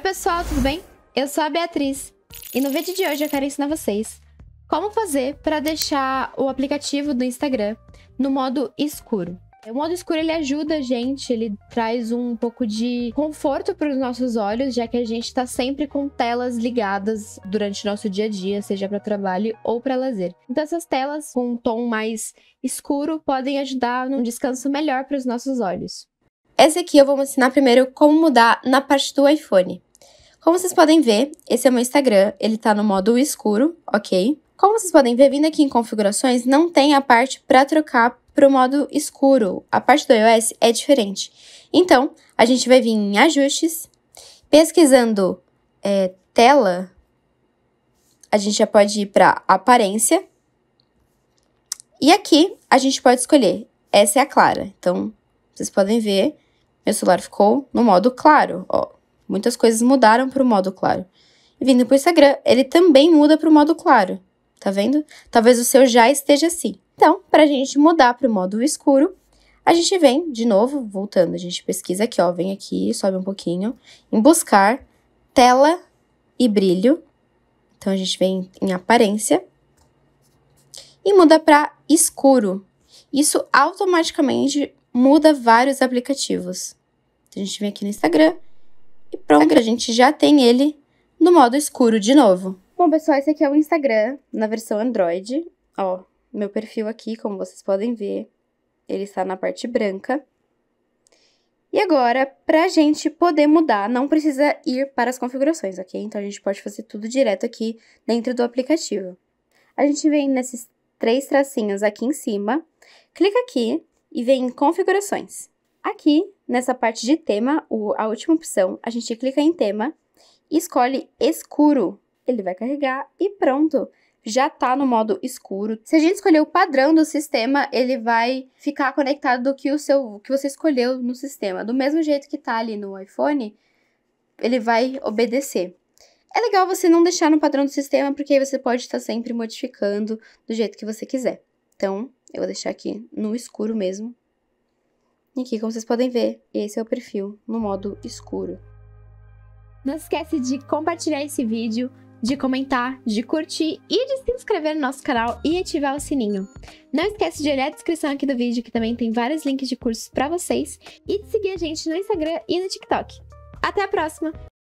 Oi pessoal, tudo bem? Eu sou a Beatriz e no vídeo de hoje eu quero ensinar vocês como fazer para deixar o aplicativo do Instagram no modo escuro. O modo escuro ele ajuda a gente, ele traz um pouco de conforto para os nossos olhos, já que a gente está sempre com telas ligadas durante o nosso dia a dia, seja para trabalho ou para lazer. Então essas telas com um tom mais escuro podem ajudar num descanso melhor para os nossos olhos. Esse aqui eu vou ensinar primeiro como mudar na parte do iPhone. Como vocês podem ver, esse é o meu Instagram, ele tá no modo escuro, ok? Como vocês podem ver, vindo aqui em configurações, não tem a parte para trocar para o modo escuro. A parte do iOS é diferente. Então, a gente vai vir em ajustes, pesquisando é, tela, a gente já pode ir para aparência. E aqui a gente pode escolher. Essa é a clara. Então, vocês podem ver, meu celular ficou no modo claro, ó. Muitas coisas mudaram para o modo claro. E vindo para o Instagram, ele também muda para o modo claro. Tá vendo? Talvez o seu já esteja assim. Então, para a gente mudar para o modo escuro, a gente vem de novo, voltando, a gente pesquisa aqui, ó, vem aqui, sobe um pouquinho, em buscar tela e brilho. Então a gente vem em aparência e muda para escuro. Isso automaticamente muda vários aplicativos. Então, a gente vem aqui no Instagram e pronto, a gente já tem ele no modo escuro de novo. Bom, pessoal, esse aqui é o Instagram na versão Android. Ó, meu perfil aqui, como vocês podem ver, ele está na parte branca. E agora, para a gente poder mudar, não precisa ir para as configurações, ok? Então, a gente pode fazer tudo direto aqui dentro do aplicativo. A gente vem nesses três tracinhos aqui em cima, clica aqui e vem em configurações. Aqui, nessa parte de tema, o, a última opção, a gente clica em tema, escolhe escuro, ele vai carregar e pronto! já tá no modo escuro. Se a gente escolher o padrão do sistema, ele vai ficar conectado do que o seu que você escolheu no sistema. Do mesmo jeito que tá ali no iPhone, ele vai obedecer. É legal você não deixar no padrão do sistema, porque aí você pode estar tá sempre modificando do jeito que você quiser. Então, eu vou deixar aqui no escuro mesmo, e aqui, como vocês podem ver, esse é o perfil no modo escuro. Não esquece de compartilhar esse vídeo, de comentar, de curtir e de se inscrever no nosso canal e ativar o sininho. Não esquece de olhar a descrição aqui do vídeo, que também tem vários links de cursos para vocês, e de seguir a gente no Instagram e no TikTok. Até a próxima!